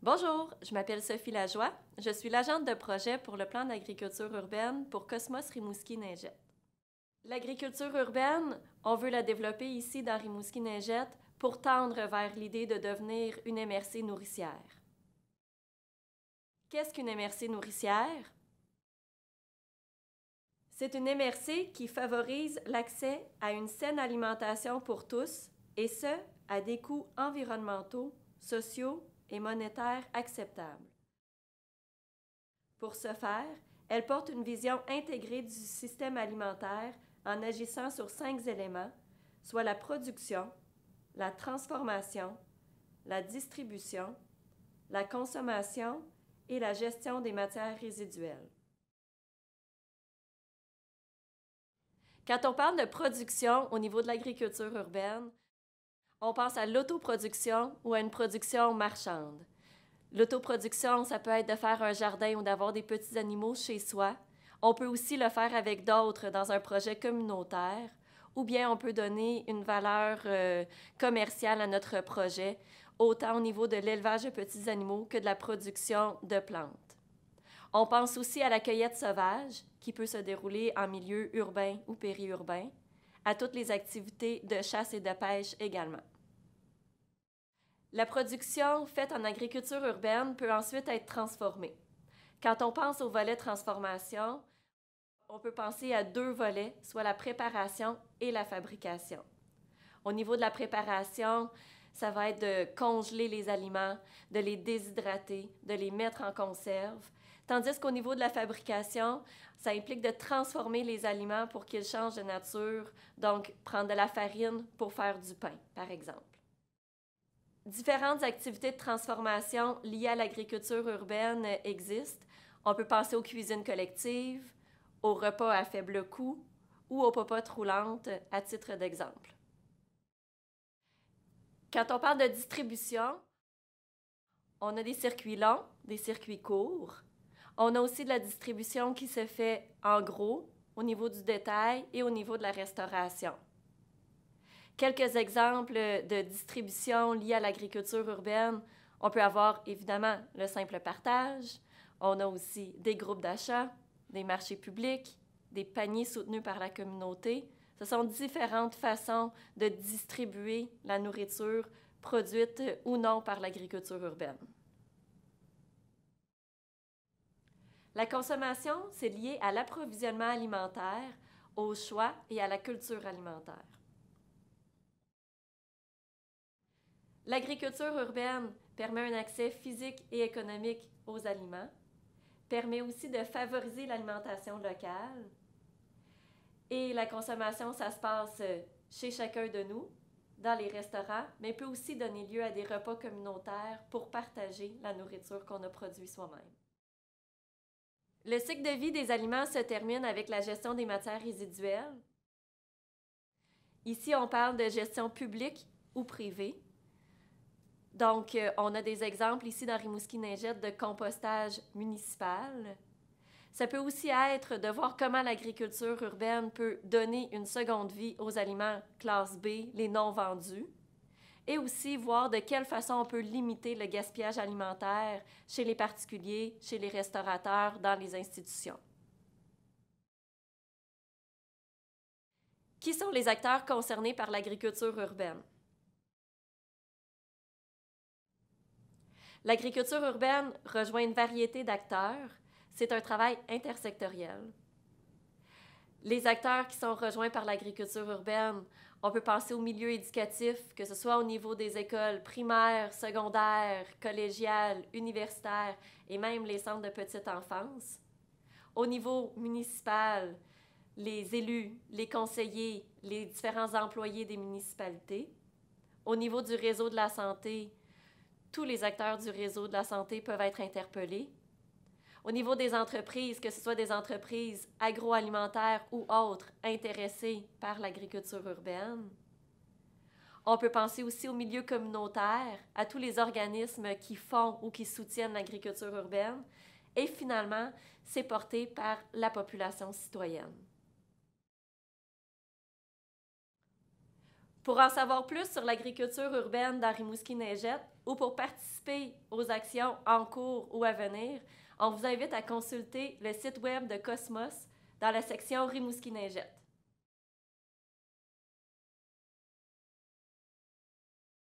Bonjour, je m'appelle Sophie Lajoie. Je suis l'agente de projet pour le plan d'agriculture urbaine pour Cosmos rimouski ningette L'agriculture urbaine, on veut la développer ici dans rimouski ningette pour tendre vers l'idée de devenir une MRC nourricière. Qu'est-ce qu'une MRC nourricière? C'est une MRC qui favorise l'accès à une saine alimentation pour tous, et ce, à des coûts environnementaux, sociaux et monétaire acceptable. Pour ce faire, elle porte une vision intégrée du système alimentaire en agissant sur cinq éléments, soit la production, la transformation, la distribution, la consommation et la gestion des matières résiduelles. Quand on parle de production au niveau de l'agriculture urbaine, on pense à l'autoproduction ou à une production marchande. L'autoproduction, ça peut être de faire un jardin ou d'avoir des petits animaux chez soi. On peut aussi le faire avec d'autres dans un projet communautaire ou bien on peut donner une valeur euh, commerciale à notre projet, autant au niveau de l'élevage de petits animaux que de la production de plantes. On pense aussi à la cueillette sauvage, qui peut se dérouler en milieu urbain ou périurbain, à toutes les activités de chasse et de pêche également. La production faite en agriculture urbaine peut ensuite être transformée. Quand on pense au volet transformation, on peut penser à deux volets, soit la préparation et la fabrication. Au niveau de la préparation, ça va être de congeler les aliments, de les déshydrater, de les mettre en conserve, tandis qu'au niveau de la fabrication, ça implique de transformer les aliments pour qu'ils changent de nature, donc prendre de la farine pour faire du pain, par exemple différentes activités de transformation liées à l'agriculture urbaine existent. On peut penser aux cuisines collectives, aux repas à faible coût ou aux popotes roulantes, à titre d'exemple. Quand on parle de distribution, on a des circuits longs, des circuits courts. On a aussi de la distribution qui se fait en gros, au niveau du détail et au niveau de la restauration. Quelques exemples de distribution liées à l'agriculture urbaine. On peut avoir évidemment le simple partage. On a aussi des groupes d'achat, des marchés publics, des paniers soutenus par la communauté. Ce sont différentes façons de distribuer la nourriture produite ou non par l'agriculture urbaine. La consommation, c'est lié à l'approvisionnement alimentaire, au choix et à la culture alimentaire. L'agriculture urbaine permet un accès physique et économique aux aliments, permet aussi de favoriser l'alimentation locale. Et la consommation, ça se passe euh, chez chacun de nous, dans les restaurants, mais peut aussi donner lieu à des repas communautaires pour partager la nourriture qu'on a produite soi-même. Le cycle de vie des aliments se termine avec la gestion des matières résiduelles. Ici, on parle de gestion publique ou privée. Donc, euh, on a des exemples ici dans rimouski ningette de compostage municipal. Ça peut aussi être de voir comment l'agriculture urbaine peut donner une seconde vie aux aliments classe B, les non vendus, et aussi voir de quelle façon on peut limiter le gaspillage alimentaire chez les particuliers, chez les restaurateurs, dans les institutions. Qui sont les acteurs concernés par l'agriculture urbaine? L'agriculture urbaine rejoint une variété d'acteurs. C'est un travail intersectoriel. Les acteurs qui sont rejoints par l'agriculture urbaine, on peut penser au milieu éducatif, que ce soit au niveau des écoles primaires, secondaires, collégiales, universitaires et même les centres de petite enfance. Au niveau municipal, les élus, les conseillers, les différents employés des municipalités. Au niveau du réseau de la santé, tous les acteurs du réseau de la santé peuvent être interpellés. Au niveau des entreprises, que ce soit des entreprises agroalimentaires ou autres intéressées par l'agriculture urbaine. On peut penser aussi au milieu communautaire, à tous les organismes qui font ou qui soutiennent l'agriculture urbaine. Et finalement, c'est porté par la population citoyenne. Pour en savoir plus sur l'agriculture urbaine dans Rimouski-Neigette ou pour participer aux actions en cours ou à venir, on vous invite à consulter le site web de Cosmos dans la section Rimouski-Neigette.